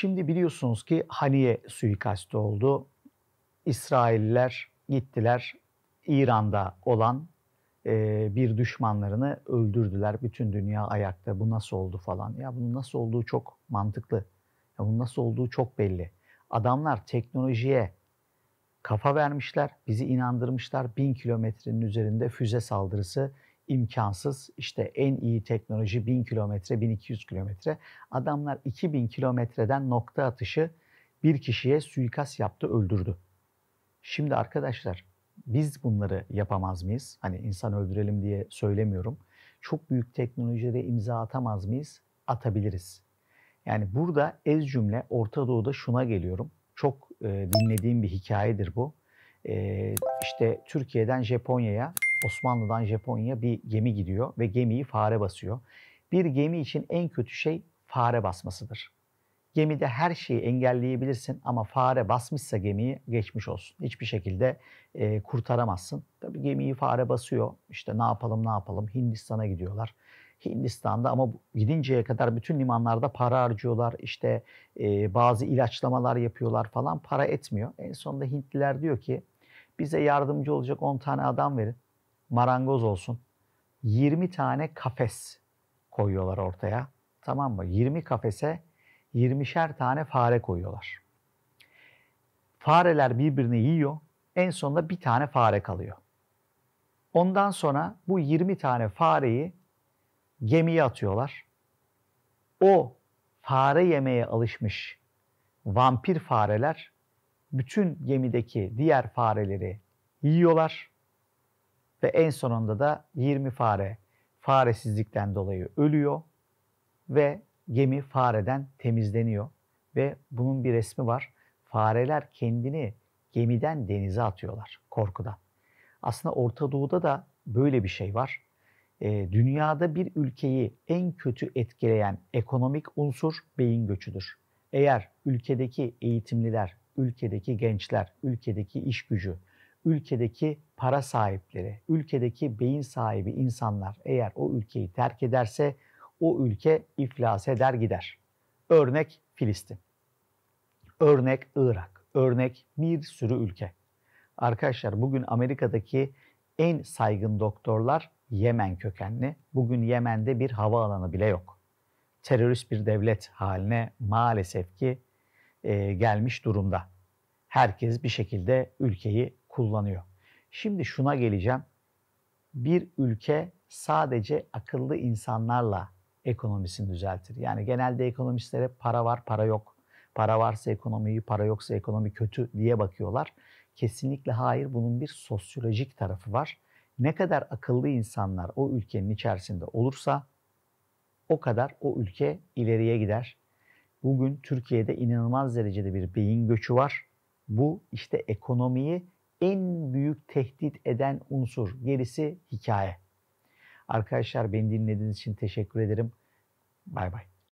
Şimdi biliyorsunuz ki Haniye suikastı oldu. İsrailler gittiler İran'da olan e, bir düşmanlarını öldürdüler. Bütün dünya ayakta. Bu nasıl oldu falan. Ya bunun nasıl olduğu çok mantıklı. Ya bunun nasıl olduğu çok belli. Adamlar teknolojiye kafa vermişler. Bizi inandırmışlar. Bin kilometrenin üzerinde füze saldırısı imkansız. İşte en iyi teknoloji 1000 kilometre, 1200 kilometre. Adamlar 2000 kilometreden nokta atışı bir kişiye suikast yaptı, öldürdü. Şimdi arkadaşlar biz bunları yapamaz mıyız? Hani insan öldürelim diye söylemiyorum. Çok büyük teknolojilere imza atamaz mıyız? Atabiliriz. Yani burada ez cümle Orta Doğu'da şuna geliyorum. Çok e, dinlediğim bir hikayedir bu. E, işte Türkiye'den Japonya'ya Osmanlı'dan Japonya bir gemi gidiyor ve gemiyi fare basıyor. Bir gemi için en kötü şey fare basmasıdır. Gemide her şeyi engelleyebilirsin ama fare basmışsa gemiyi geçmiş olsun. Hiçbir şekilde e, kurtaramazsın. Tabii gemiyi fare basıyor. İşte ne yapalım ne yapalım Hindistan'a gidiyorlar. Hindistan'da ama gidinceye kadar bütün limanlarda para harcıyorlar. İşte e, bazı ilaçlamalar yapıyorlar falan para etmiyor. En sonunda Hintliler diyor ki bize yardımcı olacak 10 tane adam verin marangoz olsun. 20 tane kafes koyuyorlar ortaya. Tamam mı? 20 kafese 20'şer tane fare koyuyorlar. Fareler birbirini yiyor. En sonunda bir tane fare kalıyor. Ondan sonra bu 20 tane fareyi gemiye atıyorlar. O fare yemeye alışmış vampir fareler bütün gemideki diğer fareleri yiyorlar ve en sonunda da 20 fare faresizlikten dolayı ölüyor ve gemi fareden temizleniyor ve bunun bir resmi var. Fareler kendini gemiden denize atıyorlar korkudan. Aslında Orta Doğu'da da böyle bir şey var. E, dünyada bir ülkeyi en kötü etkileyen ekonomik unsur beyin göçüdür. Eğer ülkedeki eğitimliler, ülkedeki gençler, ülkedeki iş gücü ülkedeki para sahipleri, ülkedeki beyin sahibi insanlar eğer o ülkeyi terk ederse o ülke iflas eder gider. Örnek Filistin. Örnek Irak. Örnek bir sürü ülke. Arkadaşlar bugün Amerika'daki en saygın doktorlar Yemen kökenli. Bugün Yemen'de bir havaalanı bile yok. Terörist bir devlet haline maalesef ki e, gelmiş durumda. Herkes bir şekilde ülkeyi kullanıyor. Şimdi şuna geleceğim. Bir ülke sadece akıllı insanlarla ekonomisini düzeltir. Yani genelde ekonomistlere para var, para yok. Para varsa ekonomiyi, para yoksa ekonomi kötü diye bakıyorlar. Kesinlikle hayır. Bunun bir sosyolojik tarafı var. Ne kadar akıllı insanlar o ülkenin içerisinde olursa o kadar o ülke ileriye gider. Bugün Türkiye'de inanılmaz derecede bir beyin göçü var. Bu işte ekonomiyi en büyük tehdit eden unsur. Gerisi hikaye. Arkadaşlar beni dinlediğiniz için teşekkür ederim. Bay bay.